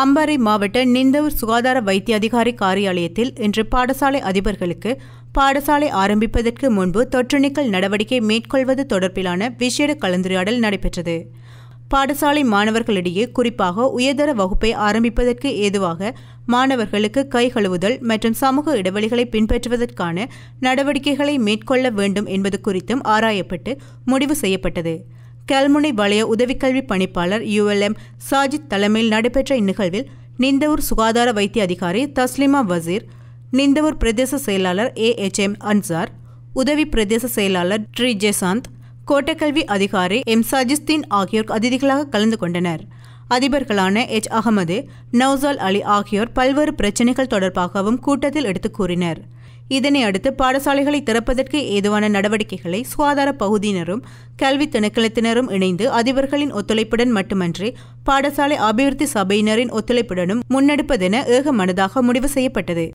அம்பாறை மாவட்ட நிந்தவூர் சுகாதார வைத்திய அதிகாரி காரியாலயத்தில் இன்று பாடசாலை அதிபர்களுக்கு பாடசாலை ஆரம்பிப்பதற்கு முன்பு தொற்றுணிக்கல் நடவடிக்கை மேற்கொள்வது தொடர்பிலான விசேட கலந்துரையாடல் நடைபெற்றது பாடசாலை மாணவர்களிடையே குறிப்பாக உயர்தர வகுப்பை ஆரம்பிப்பதற்கு ஏதுவாக மாணவர்களுக்கு கை கழுவுதல் மற்றும் சமூக இடைவெளிகளை பின்பற்றுவதற்கான நடவடிக்கைகளை மேற்கொள்ள வேண்டும் என்பது குறித்தும் ஆராயப்பட்டு முடிவு செய்யப்பட்டது கல்முனை வலய உதவிக்கல்வி பணிப்பாளர் யுஎல்எம் சாஜித் தலைமையில் நடைபெற்ற இந்நிகழ்வில் நிந்தவூர் சுகாதார வைத்திய அதிகாரி தஸ்லிமா வசீர் நிந்தவூர் பிரதேச செயலாளர் ஏ எச் எம் அன்சார் உதவி பிரதேச செயலாளர் ட்ரி ஜெசாந்த் கோட்டக்கல்வி அதிகாரி எம் சாஜிஸ்தீன் ஆகியோர் அதிதிகளாக கலந்து கொண்டனர் அதிபர்களான எச் அகமது நவ்சால் அலி ஆகியோர் பல்வேறு பிரச்சினைகள் தொடர்பாகவும் கூட்டத்தில் எடுத்துக் கூறினர் இதனை அடுத்து பாடசாலைகளை திறப்பதற்கு ஏதுவான நடவடிக்கைகளை சுகாதார பகுதியினரும் கல்வி திணைக்களத்தினரும் இணைந்து அதிபர்களின் ஒத்துழைப்புடன் மட்டுமன்றி பாடசாலை அபிவிருத்தி சபையினரின் ஒத்துழைப்புடனும் முன்னெடுப்பதென ஏகமனதாக முடிவு செய்யப்பட்டது